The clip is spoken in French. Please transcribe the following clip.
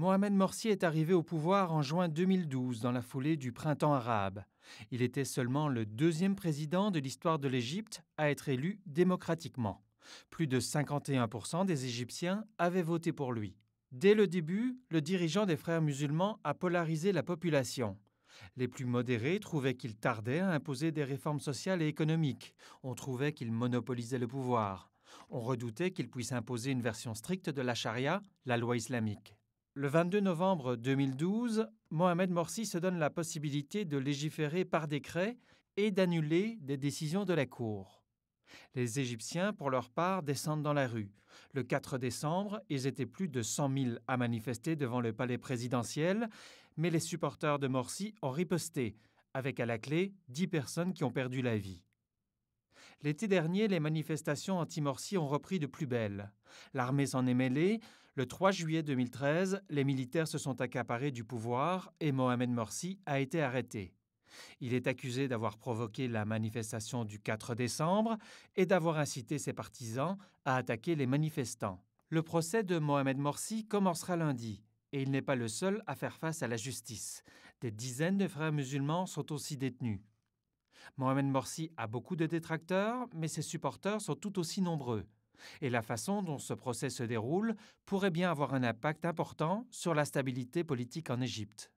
Mohamed Morsi est arrivé au pouvoir en juin 2012 dans la foulée du printemps arabe. Il était seulement le deuxième président de l'histoire de l'Égypte à être élu démocratiquement. Plus de 51% des Égyptiens avaient voté pour lui. Dès le début, le dirigeant des frères musulmans a polarisé la population. Les plus modérés trouvaient qu'il tardait à imposer des réformes sociales et économiques. On trouvait qu'il monopolisait le pouvoir. On redoutait qu'il puisse imposer une version stricte de la charia, la loi islamique. Le 22 novembre 2012, Mohamed Morsi se donne la possibilité de légiférer par décret et d'annuler des décisions de la Cour. Les Égyptiens, pour leur part, descendent dans la rue. Le 4 décembre, ils étaient plus de 100 000 à manifester devant le palais présidentiel, mais les supporters de Morsi ont riposté, avec à la clé 10 personnes qui ont perdu la vie. L'été dernier, les manifestations anti-Morsi ont repris de plus belle. L'armée s'en est mêlée. Le 3 juillet 2013, les militaires se sont accaparés du pouvoir et Mohamed Morsi a été arrêté. Il est accusé d'avoir provoqué la manifestation du 4 décembre et d'avoir incité ses partisans à attaquer les manifestants. Le procès de Mohamed Morsi commencera lundi et il n'est pas le seul à faire face à la justice. Des dizaines de frères musulmans sont aussi détenus. Mohamed Morsi a beaucoup de détracteurs, mais ses supporters sont tout aussi nombreux et la façon dont ce procès se déroule pourrait bien avoir un impact important sur la stabilité politique en Égypte.